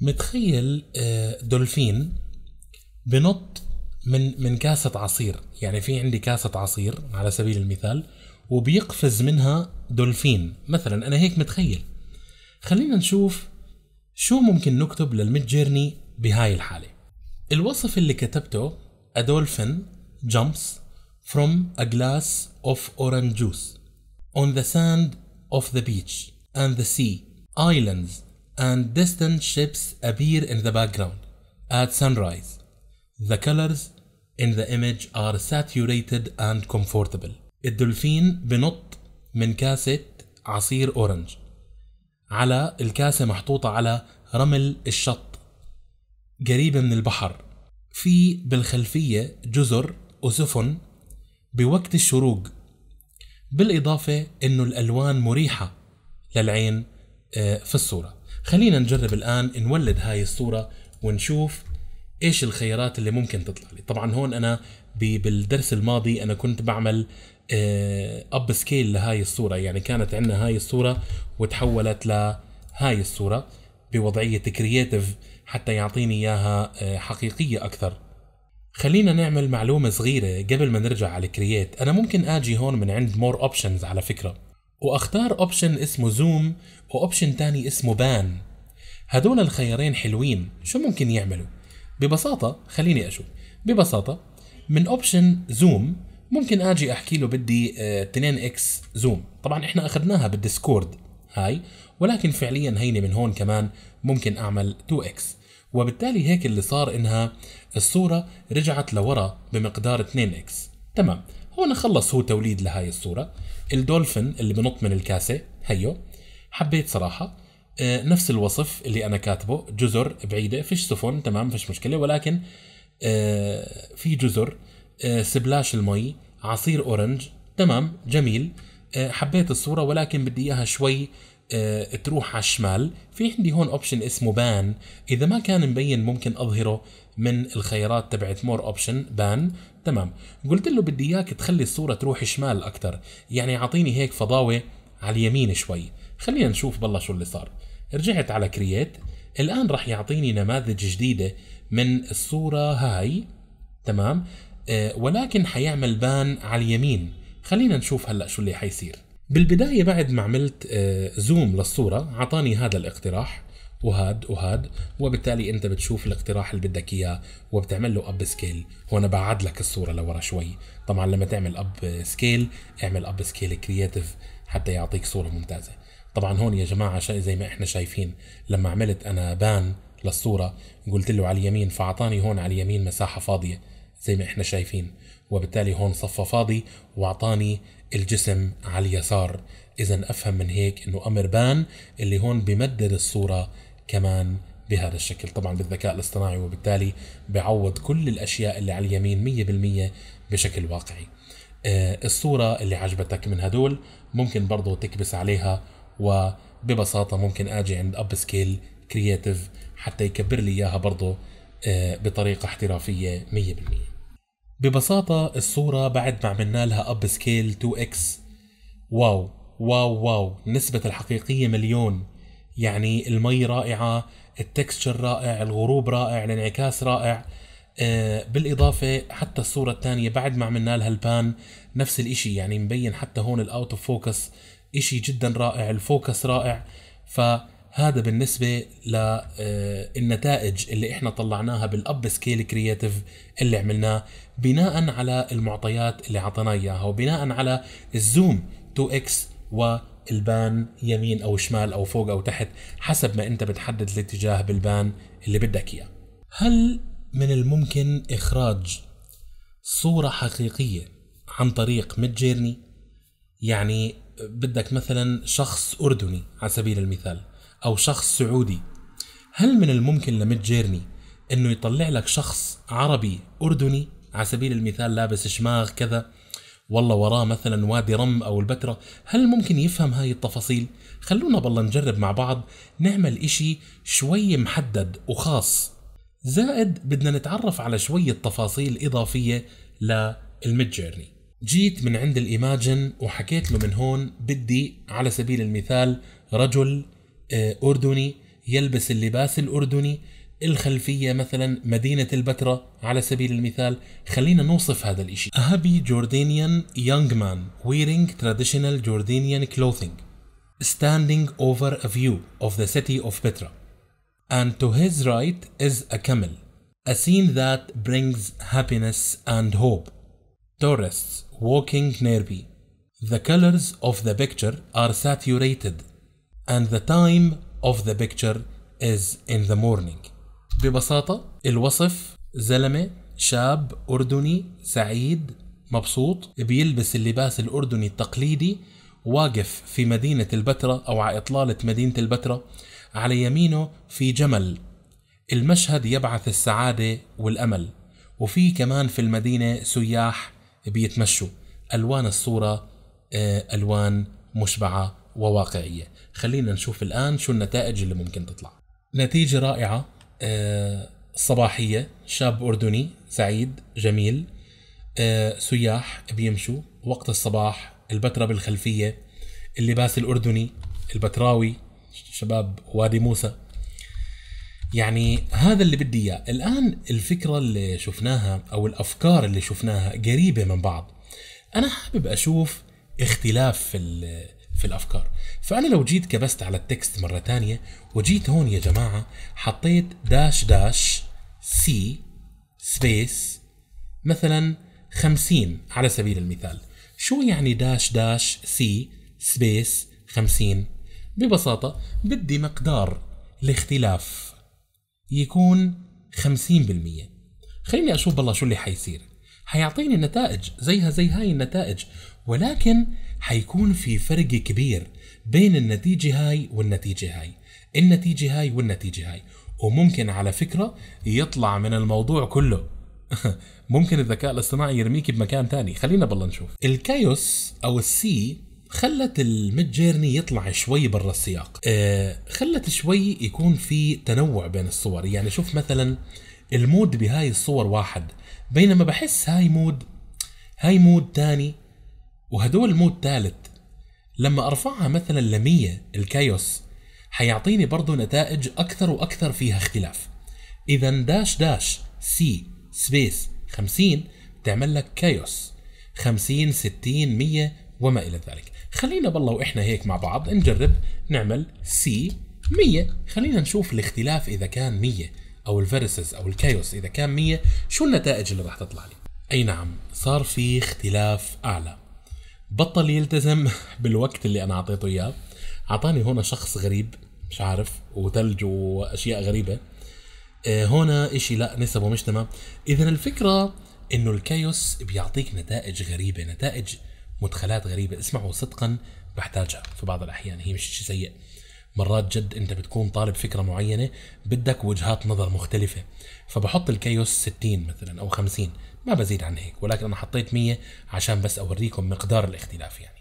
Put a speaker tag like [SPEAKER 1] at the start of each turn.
[SPEAKER 1] متخيل آه، دولفين بنط من من كاسة عصير يعني في عندي كاسة عصير على سبيل المثال وبيقفز منها دولفين مثلا أنا هيك متخيل خلينا نشوف شو ممكن نكتب للميد جيرني بهاي الحالة الوصف اللي كتبته A dolphin jumps from a glass of orange juice on the sand of the beach and the sea islands and distant ships appear in the background. At sunrise, the colors in the image are saturated and comfortable. الدولفين بنط من كاسة عصير أورنج على الكاسة محطوطة على رمل الشط قريبة من البحر في بالخلفية جزر وسفن بوقت الشروق بالإضافة أنه الألوان مريحة للعين آه، في الصورة خلينا نجرب الآن نولد هاي الصورة ونشوف ايش الخيارات اللي ممكن تطلع لي طبعا هون انا بالدرس الماضي انا كنت بعمل اب آه، سكيل لهاي الصوره يعني كانت عندنا هاي الصوره وتحولت لهاي الصوره بوضعيه كرييتيف حتى يعطيني اياها آه، حقيقيه اكثر خلينا نعمل معلومه صغيره قبل ما نرجع على كرييت انا ممكن اجي هون من عند مور اوبشنز على فكره واختار اوبشن اسمه زوم واوبشن تاني اسمه بان هدول الخيارين حلوين شو ممكن يعملوا ببساطة خليني أشوف ببساطة من اوبشن زوم ممكن اجي احكي له بدي 2 آه، اكس زوم طبعا احنا اخذناها بالديسكورد هاي ولكن فعليا هيني من هون كمان ممكن اعمل 2 اكس وبالتالي هيك اللي صار انها الصورة رجعت لورا بمقدار 2 اكس تمام هون خلص هو توليد لهاي الصوره الدولفين اللي بنط من الكاسه هيو حبيت صراحه آه، نفس الوصف اللي انا كاتبه جزر بعيده فيش سفن تمام فيش مشكله ولكن آه، في جزر آه، سبلاش المي عصير اورنج تمام جميل حبيت الصوره ولكن بدي اياها شوي آه، تروح على الشمال في عندي هون اوبشن اسمه بان اذا ما كان مبين ممكن اظهره من الخيارات تبعت مور اوبشن بان تمام قلت له بدي اياك تخلي الصوره تروح شمال اكثر يعني اعطيني هيك فضاوه على اليمين شوي خلينا نشوف بالله شو اللي صار رجعت على كرييت الان راح يعطيني نماذج جديده من الصوره هاي تمام أه ولكن حيعمل بان على اليمين خلينا نشوف هلا شو اللي حيصير بالبداية بعد ما عملت آه، زوم للصورة عطاني هذا الاقتراح وهاد وهاد وبالتالي انت بتشوف الاقتراح اللي بدك اياه وبتعمل له اب سكيل هون بعد لك الصوره لورا شوي طبعا لما تعمل اب سكيل اعمل اب سكيل كرييتيف حتى يعطيك صوره ممتازه طبعا هون يا جماعه زي ما احنا شايفين لما عملت انا بان للصوره قلت له على اليمين فاعطاني هون على اليمين مساحه فاضيه زي ما احنا شايفين وبالتالي هون صفى فاضي واعطاني الجسم على اليسار اذا افهم من هيك انه امر بان اللي هون بمدد الصوره كمان بهذا الشكل طبعا بالذكاء الاصطناعي وبالتالي بعوض كل الاشياء اللي على اليمين 100% بشكل واقعي آه، الصورة اللي عجبتك من هدول ممكن برضو تكبس عليها وببساطة ممكن أجي عند أب سكيل كرياتيف حتى يكبر لي إياها برضو آه، بطريقة احترافية 100% ببساطة الصورة بعد ما عملنا لها اب سكيل 2x واو واو واو نسبة الحقيقية مليون يعني المي رائعة التكستشر رائع الغروب رائع الانعكاس رائع آه، بالإضافة حتى الصورة الثانية بعد ما عملنا لها البان نفس الإشي يعني مبين حتى هون الأوت أوف فوكس إشي جدا رائع الفوكس رائع ف هذا بالنسبة للنتائج آه، اللي احنا طلعناها بالاب سكيل كرياتيف اللي عملناه بناء على المعطيات اللي اعطينا اياها وبناء على الزوم 2 اكس والبان يمين او شمال او فوق او تحت حسب ما انت بتحدد الاتجاه بالبان اللي بدك اياه. هل من الممكن اخراج صورة حقيقية عن طريق ميد جيرني؟ يعني بدك مثلا شخص اردني على سبيل المثال أو شخص سعودي هل من الممكن لميد جيرني انه يطلع لك شخص عربي اردني على سبيل المثال لابس شماغ كذا والله وراه مثلا وادي رم او البتراء هل ممكن يفهم هاي التفاصيل خلونا بالله نجرب مع بعض نعمل اشي شوي محدد وخاص زائد بدنا نتعرف على شوية تفاصيل إضافية للميد جيرني جيت من عند الإيماجن وحكيت له من هون بدي على سبيل المثال رجل أردني يلبس اللباس الأردني الخلفية مثلا مدينة البتراء على سبيل المثال خلينا نوصف هذا الإشي A happy Jordanian young man wearing traditional Jordanian clothing standing over a view of the city of Petra and to his right is a camel a scene that brings happiness and hope tourists walking nearby the colors of the picture are saturated and the time of the picture is in the morning ببساطة الوصف زلمة شاب أردني سعيد مبسوط بيلبس اللباس الأردني التقليدي واقف في مدينة البتراء أو على إطلالة مدينة البتراء على يمينه في جمل المشهد يبعث السعادة والأمل وفي كمان في المدينة سياح بيتمشوا ألوان الصورة آه، ألوان مشبعة وواقعية خلينا نشوف الآن شو النتائج اللي ممكن تطلع نتيجة رائعة آه، صباحية شاب أردني سعيد جميل آه، سياح بيمشوا وقت الصباح البتراء بالخلفية اللباس الأردني البتراوي شباب وادي موسى يعني هذا اللي بدي اياه الان الفكره اللي شفناها او الافكار اللي شفناها قريبه من بعض انا حابب اشوف اختلاف في في الافكار فأنا لو جيت كبست على التكست مرة تانية وجيت هون يا جماعة حطيت داش داش سي سبيس مثلا خمسين على سبيل المثال شو يعني داش داش سي سبيس خمسين ببساطة بدي مقدار الاختلاف يكون خمسين بالمية خليني أشوف بالله شو اللي حيصير حيعطيني نتائج زيها زي هاي النتائج ولكن حيكون في فرق كبير بين النتيجة هاي والنتيجة هاي النتيجة هاي والنتيجة هاي وممكن على فكرة يطلع من الموضوع كله ممكن الذكاء الاصطناعي يرميك بمكان تاني خلينا بالله نشوف الكايوس أو السي خلت الميد جيرني يطلع شوي برا السياق أه خلت شوي يكون في تنوع بين الصور يعني شوف مثلا المود بهاي الصور واحد بينما بحس هاي مود هاي مود تاني وهدول مود ثالث لما أرفعها مثلا ل 100 الكايوس حيعطيني برضه نتائج أكثر وأكثر فيها اختلاف إذا داش داش سي سبيس 50 بتعمل لك كايوس 50 60 100 وما إلى ذلك خلينا بالله وإحنا هيك مع بعض نجرب نعمل سي 100 خلينا نشوف الاختلاف إذا كان 100 أو الفيرسز أو الكايوس إذا كان 100 شو النتائج اللي راح تطلع لي أي نعم صار في اختلاف أعلى بطل يلتزم بالوقت اللي انا اعطيته اياه اعطاني هون شخص غريب مش عارف وثلج واشياء غريبه هون آه، اشي لا نسبه مش تمام اذا الفكره انه الكايوس بيعطيك نتائج غريبه نتائج مدخلات غريبه اسمعوا صدقا بحتاجها في بعض الاحيان هي مش شيء سيء مرات جد انت بتكون طالب فكره معينه بدك وجهات نظر مختلفه فبحط الكيوس 60 مثلا او 50 ما بزيد عن هيك ولكن انا حطيت 100 عشان بس اوريكم مقدار الاختلاف يعني